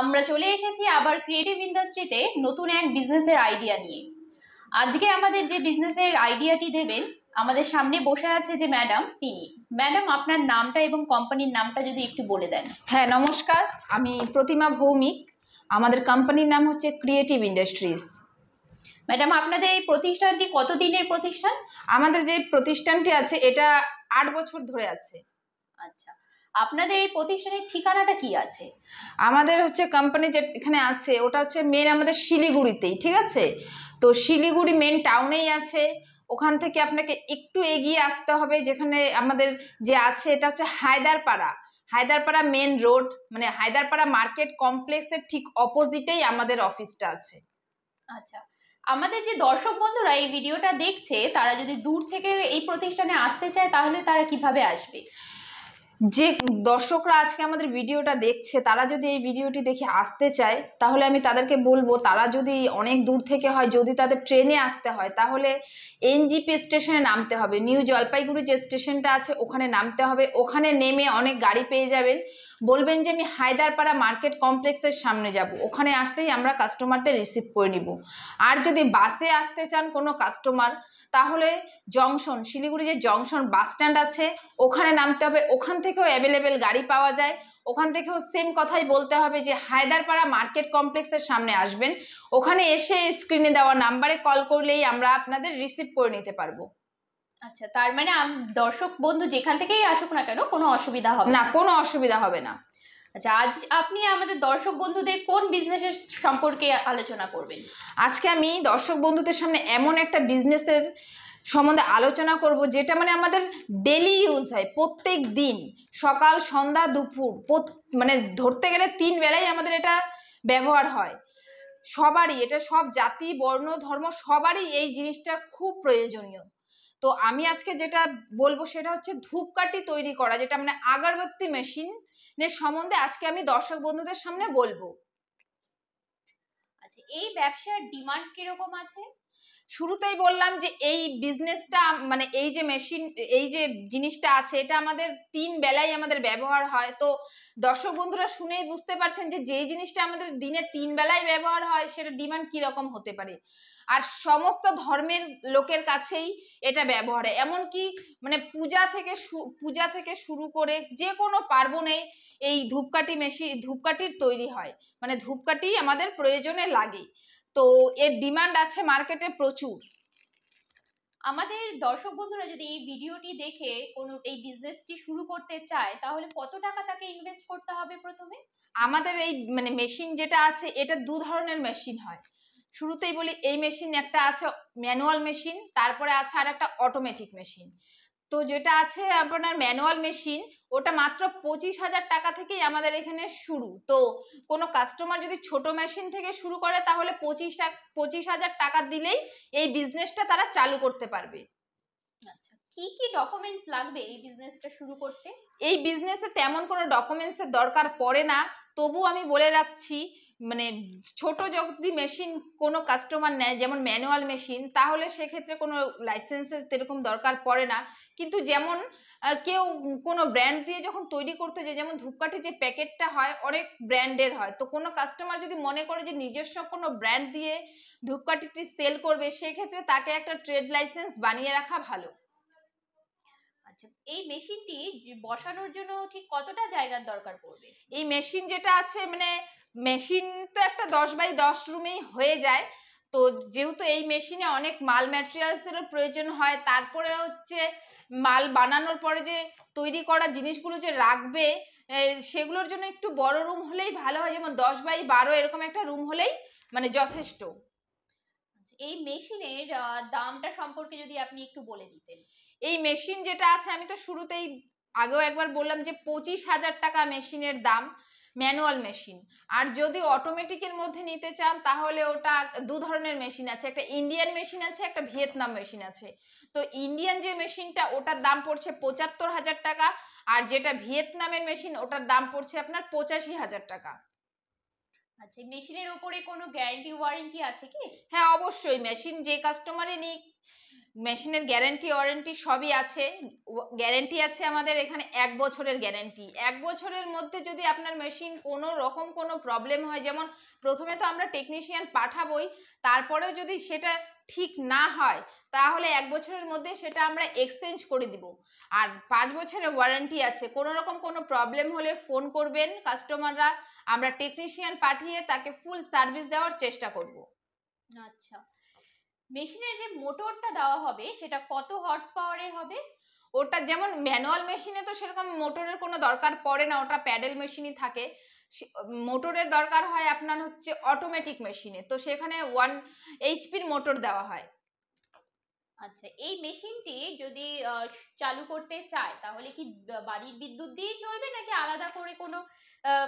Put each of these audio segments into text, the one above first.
আমরা চলে এসেছি আবার ক্রিয়েটিভ ইন্ডাস্ট্রিতে নতুন এক বিজনেসের আইডিয়া নিয়ে আজকে আমাদের যে বিজনেসের আইডিয়াটি দেবেন আমাদের সামনে বসে আছে যে ম্যাডাম তিনি ম্যাডাম আপনার নামটা এবং কোম্পানির নামটা যদি একটু বলে দেন হ্যাঁ নমস্কার আমি প্রতিমা ভৌমিক আমাদের কোম্পানির নাম হচ্ছে ক্রিয়েটিভ ইন্ডাস্ট্রিজ ম্যাডাম আপনাদের এই প্রতিষ্ঠানটি কত দিনের প্রতিষ্ঠান আমাদের যে প্রতিষ্ঠানটি আছে এটা আট বছর ধরে আছে আচ্ছা আপনাদের এই প্রতিষ্ঠানের ঠিকানাটা কি আছে আমাদের হচ্ছে কোম্পানি যে এখানে আছে ওটা হচ্ছে মেন আমাদের শিলিগুড়িতেই ঠিক আছে তো শিলিগুড়ি মেন টাউনেই আছে ওখান থেকে আপনাকে একটু এগিয়ে আসতে হবে যেখানে আমাদের যে আছে এটা হচ্ছে হায়দারপাড়া হায়দারপাড়া মেন রোড মানে হায়দারপাড়া মার্কেট কমপ্লেক্সের ঠিক অপোজিটেই আমাদের অফিসটা আছে আচ্ছা আমাদের যে দর্শক বন্ধুরা এই ভিডিওটা দেখছে তারা যদি দূর থেকে এই প্রতিষ্ঠানে আসতে চায় তাহলে তারা কিভাবে আসবে যে দর্শকরা আজকে আমাদের ভিডিওটা দেখছে তারা যদি এই ভিডিওটি দেখে আসতে চায় তাহলে আমি তাদেরকে বলবো তারা যদি অনেক দূর থেকে হয় যদি তাদের ট্রেনে আসতে হয় তাহলে এনজিপি স্টেশনে নামতে হবে নিউ জলপাইগুড়ি যে স্টেশনটা আছে ওখানে নামতে হবে ওখানে নেমে অনেক গাড়ি পেয়ে যাবেন বলবেন যে আমি হায়দারপাড়া মার্কেট কমপ্লেক্সের সামনে যাব ওখানে আসলেই আমরা কাস্টমারদের রিসিভ করে নিব আর যদি বাসে আসতে চান কোনো কাস্টমার তাহলে জংশন শিলিগুড়ি যে জংশন বাস স্ট্যান্ড আছে ওখানে নামতে হবে ওখান থেকেও অ্যাভেলেবেল গাড়ি পাওয়া যায় ওখান থেকেও সেম কথাই বলতে হবে যে হায়দারপাড়া মার্কেট কমপ্লেক্সের সামনে আসবেন ওখানে এসে স্ক্রিনে দেওয়া নাম্বারে কল করলেই আমরা আপনাদের রিসিভ করে নিতে পারবো আচ্ছা তার মানে দর্শক বন্ধু যেখান থেকেই আসুক না কেন কোনো অসুবিধা হবে না কোনো অসুবিধা হবে না আচ্ছা আজ আপনি আমাদের দর্শক বন্ধুদের কোন বিজনেসের সম্পর্কে আলোচনা করবেন আজকে আমি দর্শক বন্ধুদের সামনে এমন একটা বিজনেসের সম্বন্ধে আলোচনা করব যেটা মানে আমাদের ডেলি ইউজ হয় প্রত্যেক দিন সকাল সন্ধ্যা দুপুর মানে ধরতে গেলে তিন বেলায় আমাদের এটা ব্যবহার হয় সবারই এটা সব জাতি বর্ণ ধর্ম সবারই এই জিনিসটা খুব প্রয়োজনীয় তো আমি আজকে যেটা বলবো সেটা হচ্ছে ধূপকাঠি তৈরি করা যেটা মানে আগরবাতি মেশিন সম্বন্ধে আজকে আমি দর্শক বন্ধুদের সামনে বলবো আচ্ছা এই ব্যবসার ডিমান্ড কিরকম আছে শুরুতেই বললাম যে এই বিজনেসটা মানে এই যে মেশিন এই যে জিনিসটা আছে এটা আমাদের তিন বেলায় আমাদের ব্যবহার হয় তো দর্শক বন্ধুরা শুনেই বুঝতে পারছেন যে যেই জিনিসটা আমাদের দিনে তিন বেলায় ব্যবহার হয় সেটা ডিমান্ড কিরকম হতে পারে আর সমস্ত ধর্মের লোকের কাছেই এটা ব্যবহার হয় এমনকি মানে পূজা থেকে পূজা থেকে শুরু করে যে কোনো পার্বণে এই ধূপকাঠি মেশিন ধূপকাঠির তৈরি হয় মানে ধূপকাঠি আমাদের প্রয়োজনে লাগে তো এর ডিমান্ড আছে মার্কেটে প্রচুর আমাদের দর্শক বন্ধুরা যদি এই ভিডিওটি দেখে কোনো এই বিজনেসটি শুরু করতে চায় তাহলে কত টাকা তাকে ইনভেস্ট করতে হবে প্রথমে আমাদের এই মানে মেশিন যেটা আছে এটা দু ধরনের মেশিন হয় শুরুতেই বলি এই মেশিন একটা আছে ম্যানুয়াল মেশিন তারপরে আছে আর একটা অটোমেটিক মেশিন তো যেটা আছে আপনার ম্যানুয়াল মেশিন ওটা মাত্র পঁচিশ হাজার টাকা থেকেই আমাদের এখানে শুরু তো কোনো কাস্টমার যদি ছোট মেশিন থেকে শুরু করে তাহলে পঁচিশ পঁচিশ হাজার টাকা দিলেই এই বিজনেসটা তারা চালু করতে পারবে আচ্ছা কি কি ডকুমেন্টস লাগবে এই বিজনেসটা শুরু করতে এই বিজনেসে তেমন কোনো ডকুমেন্টসের দরকার পড়ে না তবু আমি বলে রাখছি মানে ছোট যদি মেশিন কোনো কাস্টমার নেয় যেমন ম্যানুয়াল মেশিন তাহলে সেক্ষেত্রে কোনো লাইসেন্সের সেরকম দরকার পড়ে না কিন্তু যেমন কেউ কোনো ব্র্যান্ড দিয়ে যখন তৈরি করতে যায় যেমন ধূপকাঠি যে প্যাকেটটা হয় অনেক ব্র্যান্ডের হয় তো কোনো কাস্টমার যদি মনে করে যে নিজস্ব কোনো ব্র্যান্ড দিয়ে ধূপকাঠিটি সেল করবে সেক্ষেত্রে তাকে একটা ট্রেড লাইসেন্স বানিয়ে রাখা ভালো আচ্ছা এই মেশিনটি বসানোর জন্য ঠিক কতটা জায়গার দরকার পড়বে এই মেশিন যেটা আছে মানে মেশিন তো একটা দশ বাই দশ রুমেই হয়ে যায় তো যেহেতু এই মেশিনে অনেক মাল ম্যাটেরিয়ালসেরও প্রয়োজন হয় তারপরে হচ্ছে মাল বানানোর পরে যে তৈরি করা জিনিসগুলো যে রাখবে সেগুলোর জন্য একটু বড় রুম হলেই ভালো হয় যেমন দশ বাই বারো এরকম একটা রুম হলেই মানে যথেষ্ট আচ্ছা, এই মেশিনের দামটা সম্পর্কে যদি আপনি একটু বলে দিতেন এই মেশিন যেটা আছে আমি তো শুরুতেই আগেও একবার বললাম যে পঁচিশ হাজার টাকা মেশিনের দাম ম্যানুয়াল মেশিন আর যদি অটোমেটিকের মধ্যে নিতে চান তাহলে ওটা দু ধরনের মেশিন আছে একটা ইন্ডিয়ান মেশিন আছে একটা ভিয়েতনাম মেশিন আছে তো ইন্ডিয়ান যে মেশিনটা ওটার দাম পড়ছে পঁচাত্তর হাজার টাকা আর যেটা ভিয়েতনামের মেশিন ওটার দাম পড়ছে আপনার পঁচাশি হাজার টাকা আচ্ছা মেশিনের উপরে কোনো গ্যারান্টি ওয়ারেন্টি আছে কি হ্যাঁ অবশ্যই মেশিন যে কাস্টমারে নিক মেশিনের গ্যারান্টি ওয়ারেন্টি সবই আছে গ্যারেন্টি আছে আমাদের এখানে এক বছরের গ্যারেন্টি এক বছরের মধ্যে যদি আপনার মেশিন কোনো রকম কোনো প্রবলেম হয় যেমন প্রথমে তো আমরা টেকনিশিয়ান পাঠাবই তারপরেও যদি সেটা ঠিক না হয় তাহলে এক বছরের মধ্যে সেটা আমরা এক্সচেঞ্জ করে দিব আর পাঁচ বছরের ওয়ারেন্টি আছে কোনো রকম কোনো প্রবলেম হলে ফোন করবেন কাস্টমাররা আমরা টেকনিশিয়ান পাঠিয়ে তাকে ফুল সার্ভিস দেওয়ার চেষ্টা করব আচ্ছা মেশিনের যে মোটরটা দেওয়া হবে সেটা কত হর্স পাওয়ারের হবে ওটা যেমন ম্যানুয়াল মেশিনে তো সেরকম মোটরের কোনো দরকার পড়ে না ওটা প্যাডেল মেশিনই থাকে মোটরের দরকার হয় আপনার হচ্ছে অটোমেটিক মেশিনে তো সেখানে ওয়ান এইচপির মোটর দেওয়া হয় আচ্ছা এই মেশিনটি যদি চালু করতে চায় তাহলে কি বাড়ির বিদ্যুৎ দিয়েই চলবে নাকি আলাদা করে কোনো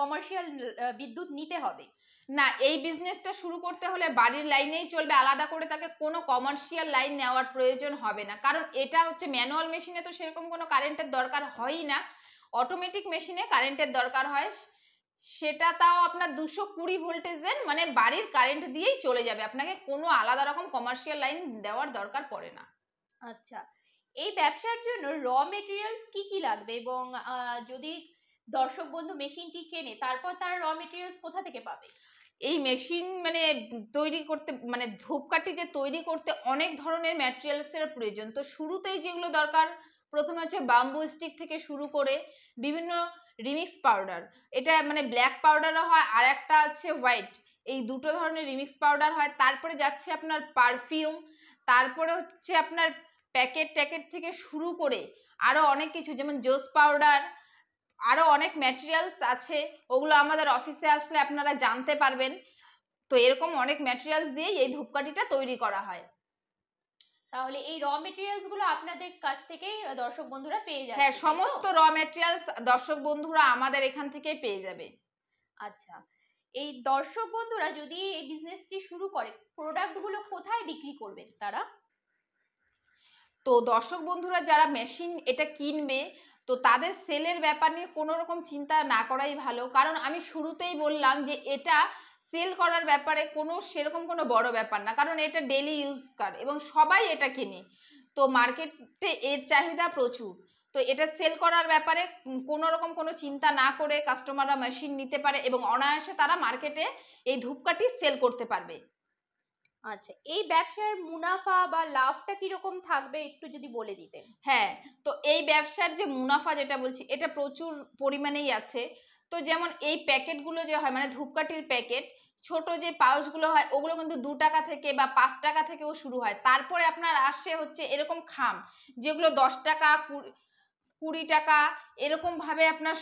কমার্শিয়াল বিদ্যুৎ নিতে হবে না এই বিজনেসটা শুরু করতে হলে বাড়ির লাইনেই চলবে আলাদা করে তাকে কোনো কমার্শিয়াল লাইন নেওয়ার প্রয়োজন হবে না কারণ এটা হচ্ছে ম্যানুয়াল মেশিনে তো সেরকম কোনো কারেন্টের দরকার হয়ই না অটোমেটিক মেশিনে কারেন্টের দরকার হয় সেটা তাও আপনার দুশো কুড়ি ভোল্টেজের মানে বাড়ির কারেন্ট দিয়েই চলে যাবে আপনাকে কোনো আলাদা রকম কমার্শিয়াল লাইন দেওয়ার দরকার পড়ে না আচ্ছা এই ব্যবসার জন্য র মেটেরিয়ালস কি কি লাগবে এবং যদি দর্শক বন্ধু মেশিনটি কেনে তারপর তারা র মেটেরিয়ালস কোথা থেকে পাবে এই মেশিন মানে তৈরি করতে মানে ধূপকাঠি যে তৈরি করতে অনেক ধরনের ম্যাটেরিয়ালসের প্রয়োজন তো শুরুতেই যেগুলো দরকার প্রথমে হচ্ছে বাম্বু স্টিক থেকে শুরু করে বিভিন্ন রিমিক্স পাউডার এটা মানে ব্ল্যাক পাউডারও হয় আর একটা আছে হোয়াইট এই দুটো ধরনের রিমিক্স পাউডার হয় তারপরে যাচ্ছে আপনার পারফিউম তারপরে হচ্ছে আপনার প্যাকেট ট্যাকেট থেকে শুরু করে আরও অনেক কিছু যেমন জোস পাউডার আরও অনেক ম্যাটেরিয়ালস আছে ওগুলো আমাদের অফিসে আসলে আপনারা জানতে পারবেন তো এরকম অনেক ম্যাটেরিয়ালস দিয়ে এই ধূপকাঠিটা তৈরি করা হয় তাহলে এই র মেটেরিয়ালস আপনাদের কাছ থেকেই দর্শক বন্ধুরা পেয়ে যাবে হ্যাঁ সমস্ত র মেটেরিয়ালস দর্শক বন্ধুরা আমাদের এখান থেকে পেয়ে যাবে আচ্ছা এই দর্শক বন্ধুরা যদি এই বিজনেসটি শুরু করে প্রোডাক্টগুলো কোথায় বিক্রি করবেন তারা তো দর্শক বন্ধুরা যারা মেশিন এটা কিনবে তো তাদের সেলের ব্যাপার নিয়ে কোনো রকম চিন্তা না করাই ভালো কারণ আমি শুরুতেই বললাম যে এটা সেল করার ব্যাপারে কোনো সেরকম কোনো বড় ব্যাপার না কারণ এটা ডেলি ইউজ কার এবং সবাই এটা কেনে তো মার্কেটে এর চাহিদা প্রচুর তো এটা সেল করার ব্যাপারে কোনো রকম কোনো চিন্তা না করে কাস্টমাররা মেশিন নিতে পারে এবং অনায়াসে তারা মার্কেটে এই ধূপকাঠি সেল করতে পারবে আচ্ছা এই ব্যবসার মুনাফা বা লাভটা কিরকম থাকবে একটু যদি বলে দিতেন হ্যাঁ তো এই ব্যবসার যে মুনাফা যেটা বলছি এটা প্রচুর পরিমাণেই আছে তো যেমন এই প্যাকেটগুলো যে হয় মানে ধূপকাঠির প্যাকেট ছোট যে পাউচগুলো হয় ওগুলো কিন্তু দু টাকা থেকে বা পাঁচ টাকা থেকেও শুরু হয় তারপরে আপনার আসে হচ্ছে এরকম খাম যেগুলো দশ টাকা কুড়ি টাকা এরকমভাবে আপনার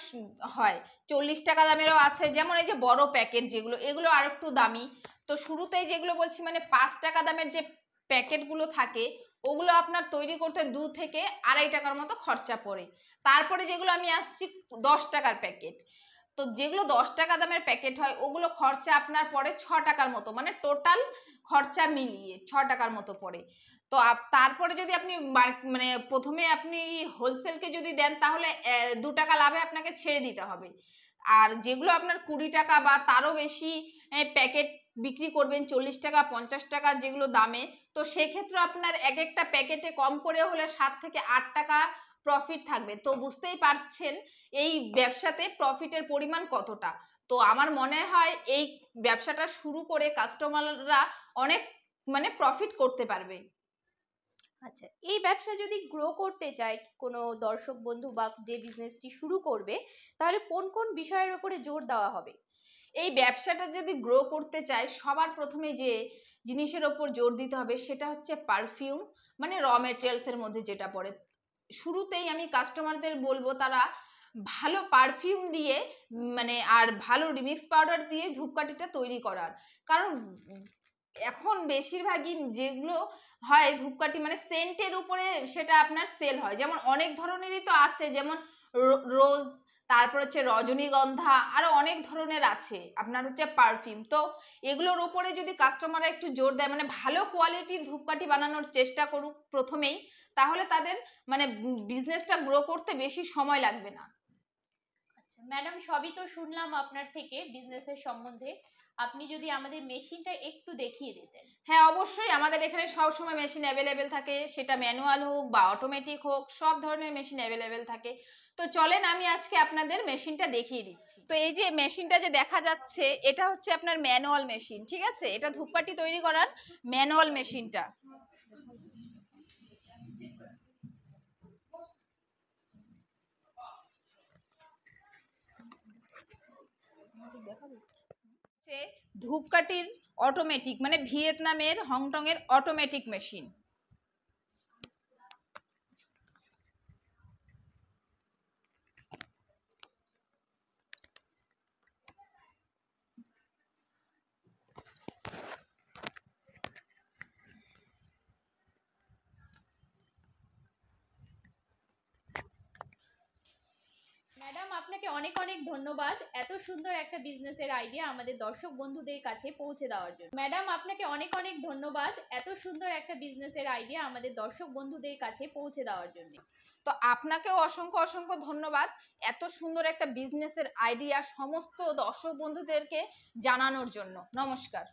হয় চল্লিশ টাকা দামেরও আছে যেমন এই যে বড় প্যাকেট যেগুলো এগুলো আর একটু দামি তো শুরুতেই যেগুলো বলছি মানে পাঁচ টাকা দামের যে প্যাকেটগুলো থাকে ওগুলো আপনার তৈরি করতে দু থেকে আড়াই টাকার মতো খরচা পড়ে তারপরে যেগুলো আমি আসছি দশ টাকার প্যাকেট তো যেগুলো দশ টাকা দামের প্যাকেট হয় ওগুলো খরচা আপনার পড়ে ছ টাকার মতো মানে টোটাল খরচা মিলিয়ে ছ টাকার মতো পড়ে তো তারপরে যদি আপনি মানে প্রথমে আপনি হোলসেলকে যদি দেন তাহলে দু টাকা লাভে আপনাকে ছেড়ে দিতে হবে আর যেগুলো আপনার কুড়ি টাকা বা তারও বেশি প্যাকেট বিক্রি করবেন চল্লিশ টাকা পঞ্চাশ টাকা যেগুলো দামে তো সেক্ষেত্রে আপনার এক একটা প্যাকেটে কম করে হলে সাত থেকে আট টাকা প্রফিট থাকবে তো বুঝতেই পারছেন এই ব্যবসাতে প্রফিটের পরিমাণ কতটা তো আমার মনে হয় এই ব্যবসাটা শুরু করে কাস্টমাররা অনেক মানে প্রফিট করতে পারবে আচ্ছা এই ব্যবসা যদি গ্রো করতে চায় কোনো দর্শক বন্ধু বা যে বিজনেসটি শুরু করবে তাহলে কোন কোন বিষয়ের উপরে জোর দেওয়া হবে এই ব্যবসাটা যদি গ্রো করতে চায় সবার প্রথমে যে জিনিসের ওপর জোর দিতে হবে সেটা হচ্ছে পারফিউম মানে র মেটেরিয়ালসের মধ্যে যেটা পড়ে শুরুতেই আমি কাস্টমারদের বলবো তারা ভালো পারফিউম দিয়ে মানে আর ভালো রিমিক্স পাউডার দিয়ে ধূপকাঠিটা তৈরি করার কারণ এখন বেশিরভাগই যেগুলো হয় ধূপকাঠি মানে সেন্টের উপরে সেটা আপনার সেল হয় যেমন অনেক ধরনেরই তো আছে যেমন রোজ তারপর হচ্ছে রজনীগন্ধা আরও অনেক ধরনের আছে আপনার হচ্ছে পারফিউম তো এগুলোর ওপরে যদি কাস্টমাররা একটু জোর দেয় মানে ভালো কোয়ালিটির ধূপকাঠি বানানোর চেষ্টা করুক প্রথমেই তাহলে তাদের মানে বিজনেসটা গ্রো করতে বেশি সময় লাগবে না আচ্ছা ম্যাডাম সবই তো শুনলাম আপনার থেকে বিজনেসের সম্বন্ধে আপনি যদি আমাদের মেশিনটা একটু দেখিয়ে দিতেন হ্যাঁ অবশ্যই আমাদের এখানে সব সময় মেশিন অ্যাভেলেবেল থাকে সেটা ম্যানুয়াল হোক বা অটোমেটিক হোক সব ধরনের মেশিন অ্যাভেলেবেল থাকে তো চলেন আমি আজকে আপনাদের মেশিনটা দেখিয়ে দিচ্ছি তো এই যে মেশিনটা যে দেখা যাচ্ছে এটা হচ্ছে আপনার ম্যানুয়াল মেশিন ঠিক আছে এটা ধূপকাঠি তৈরি করার ম্যানুয়াল মেশিনটা দেখাবি ধূপকাঠির অটোমেটিক মানে ভিয়েতনামের হংকংয়ের অটোমেটিক মেশিন আপনাকে অনেক অনেক ধন্যবাদ এত সুন্দর একটা বিজনেসের আইডিয়া আমাদের দর্শক বন্ধুদের কাছে পৌঁছে দেওয়ার জন্য ম্যাডাম আপনাকে অনেক অনেক ধন্যবাদ এত সুন্দর একটা বিজনেসের আইডিয়া আমাদের দর্শক বন্ধুদের কাছে পৌঁছে দেওয়ার জন্য তো আপনাকেও অসংখ্য অসংখ্য ধন্যবাদ এত সুন্দর একটা বিজনেসের আইডিয়া সমস্ত দর্শক বন্ধুদেরকে জানানোর জন্য নমস্কার